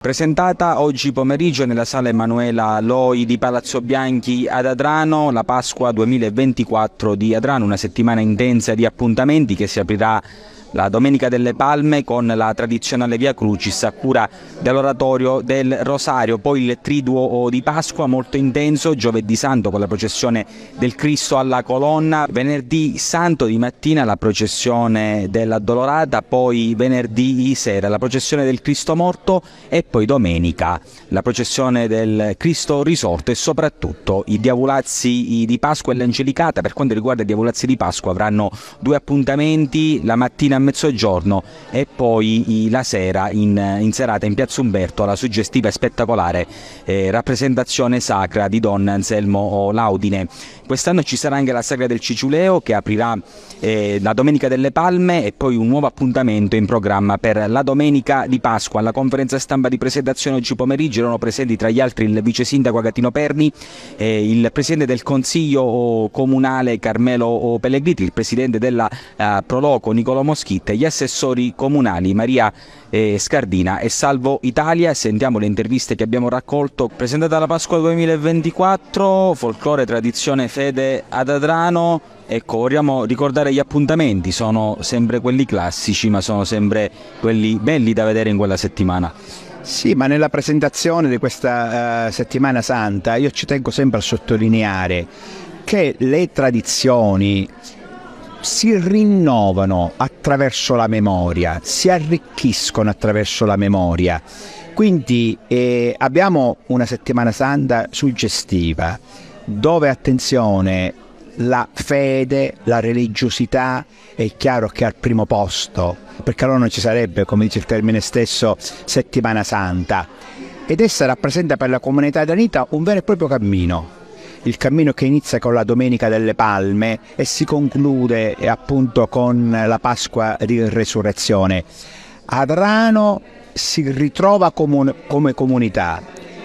Presentata oggi pomeriggio nella sala Emanuela Loi di Palazzo Bianchi ad Adrano, la Pasqua 2024 di Adrano, una settimana intensa di appuntamenti che si aprirà la Domenica delle Palme con la tradizionale Via Crucis a cura dell'oratorio del Rosario, poi il triduo di Pasqua molto intenso, giovedì santo con la processione del Cristo alla colonna, venerdì santo di mattina la processione dell'Addolorata, poi venerdì sera la processione del Cristo morto e poi domenica la processione del Cristo risorto e soprattutto i diavolazzi di Pasqua e l'Angelicata. Per quanto riguarda i diavolazzi di Pasqua avranno due appuntamenti, la mattina a mezzogiorno e poi la sera in, in serata in Piazza Umberto la suggestiva e spettacolare eh, rappresentazione sacra di Don Anselmo Laudine. Quest'anno ci sarà anche la sagra del Ciciuleo che aprirà eh, la Domenica delle Palme e poi un nuovo appuntamento in programma per la Domenica di Pasqua. Alla conferenza stampa di presentazione oggi pomeriggio erano presenti tra gli altri il vice sindaco Agatino Perni, eh, il presidente del Consiglio oh, Comunale Carmelo oh, Pellegrini, il presidente della eh, Proloco Nicolo Moschini Schit gli assessori comunali Maria eh, Scardina e Salvo Italia. Sentiamo le interviste che abbiamo raccolto. Presentata la Pasqua 2024, folklore, tradizione, fede ad Adrano. Ecco, vogliamo ricordare gli appuntamenti, sono sempre quelli classici, ma sono sempre quelli belli da vedere in quella settimana. Sì, ma nella presentazione di questa uh, settimana santa io ci tengo sempre a sottolineare che le tradizioni si rinnovano attraverso la memoria, si arricchiscono attraverso la memoria. Quindi eh, abbiamo una settimana santa suggestiva dove attenzione la fede, la religiosità è chiaro che è al primo posto, perché allora non ci sarebbe, come dice il termine stesso, settimana santa. Ed essa rappresenta per la comunità danita un vero e proprio cammino, il cammino che inizia con la Domenica delle Palme e si conclude eh, appunto con la Pasqua di Resurrezione. Adrano si ritrova comun- come comunità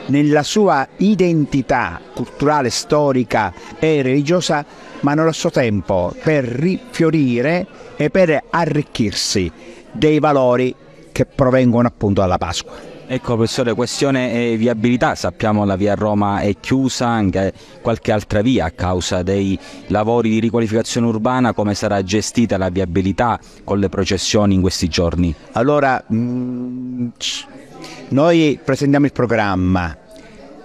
nella sua identità culturale, storica e religiosa, ma nello stesso tempo per rifiorire e per arricchirsi dei valori che provengono appunto dalla Pasqua. Ecco professore, questione eh, viabilità, sappiamo la via Roma è chiusa, anche qualche altra via a causa dei lavori di riqualificazione urbana, come sarà gestita la viabilità con le processioni in questi giorni? Allora, mm, noi presentiamo il programma,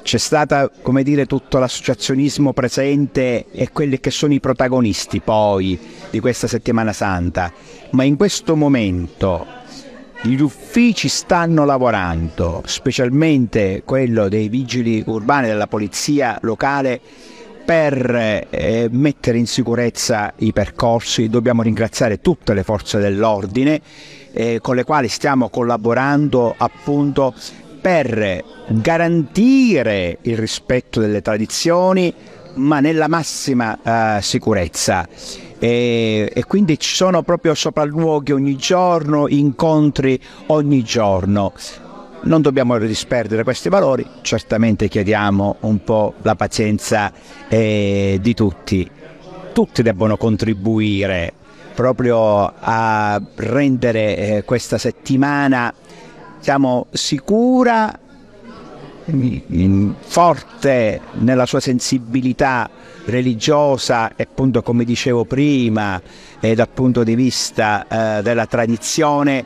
c'è stato come dire tutto l'associazionismo presente e quelli che sono i protagonisti poi di questa settimana santa, ma in questo momento gli uffici stanno lavorando, specialmente quello dei vigili urbani della polizia locale per eh, mettere in sicurezza i percorsi dobbiamo ringraziare tutte le forze dell'ordine eh, con le quali stiamo collaborando appunto per garantire il rispetto delle tradizioni ma nella massima eh, sicurezza e, e quindi ci sono proprio sopralluoghi ogni giorno, incontri ogni giorno. Non dobbiamo disperdere questi valori, certamente chiediamo un po' la pazienza eh, di tutti. Tutti debbono contribuire proprio a rendere eh, questa settimana diciamo, sicura forte nella sua sensibilità religiosa e appunto come dicevo prima e dal punto di vista eh, della tradizione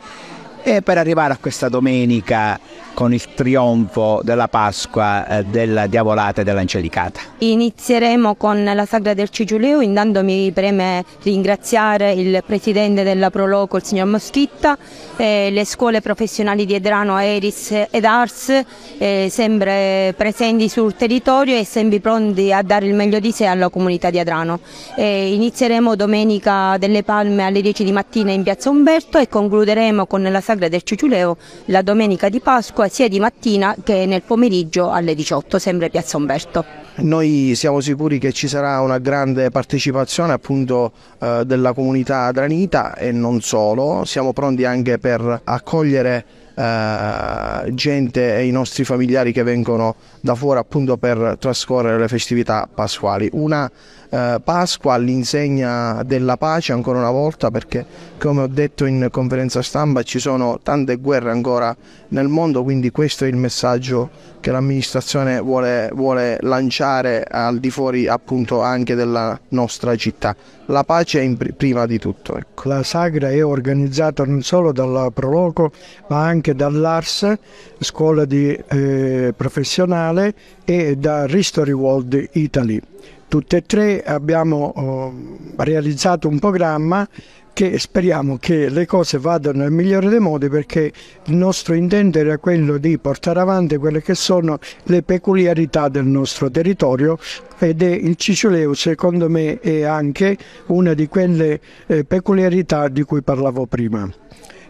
e eh, per arrivare a questa domenica con il trionfo della Pasqua eh, della Diavolata e dell'Angelicata. Inizieremo con la Sagra del Ciciuleo, intanto mi preme ringraziare il Presidente della Proloco, il signor Moschitta, eh, le scuole professionali di Edrano, Eris ed Ars, eh, sempre presenti sul territorio e sempre pronti a dare il meglio di sé alla comunità di Edrano. Eh, inizieremo domenica delle Palme alle 10 di mattina in piazza Umberto e concluderemo con la Sagra del Ciciuleo la domenica di Pasqua sia di mattina che nel pomeriggio alle 18, sempre Piazza Umberto. Noi siamo sicuri che ci sarà una grande partecipazione appunto eh, della comunità adranita e non solo, siamo pronti anche per accogliere eh, gente e i nostri familiari che vengono da fuori appunto per trascorrere le festività pasquali. Una eh, Pasqua all'insegna della pace ancora una volta perché come ho detto in conferenza stampa ci sono tante guerre ancora nel mondo quindi questo è il messaggio che l'amministrazione vuole, vuole lanciare al di fuori appunto anche della nostra città. La pace è in pr- prima di tutto. Ecco. La sagra è organizzata non solo dal Proloco ma anche anche dall'ARS, scuola di, eh, professionale, e da History World Italy. Tutte e tre abbiamo oh, realizzato un programma che speriamo che le cose vadano nel migliore dei modi perché il nostro intento era quello di portare avanti quelle che sono le peculiarità del nostro territorio ed è il Cicileo secondo me è anche una di quelle eh, peculiarità di cui parlavo prima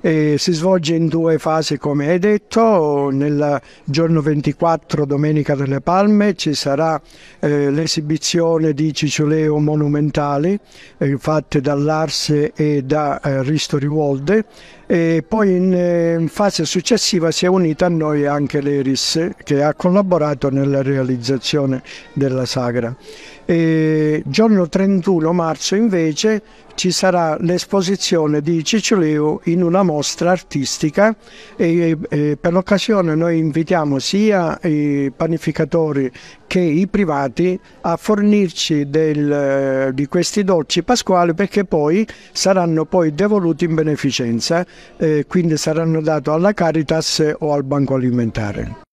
eh, si svolge in due fasi come hai detto, nel giorno 24 Domenica delle Palme ci sarà eh, l'esibizione di Ciccioleo monumentali eh, fatte dall'Arse e da eh, Ristori Wolde e poi eh, in fase successiva si è unita a noi anche l'Eris che ha collaborato nella realizzazione della sagra. E giorno 31 marzo invece ci sarà l'esposizione di Ciccioleo in una mostra artistica e, e per l'occasione noi invitiamo sia i panificatori che i privati a fornirci del, eh, di questi dolci pasquali perché poi saranno poi devoluti in beneficenza eh, quindi saranno dati alla Caritas o al Banco Alimentare.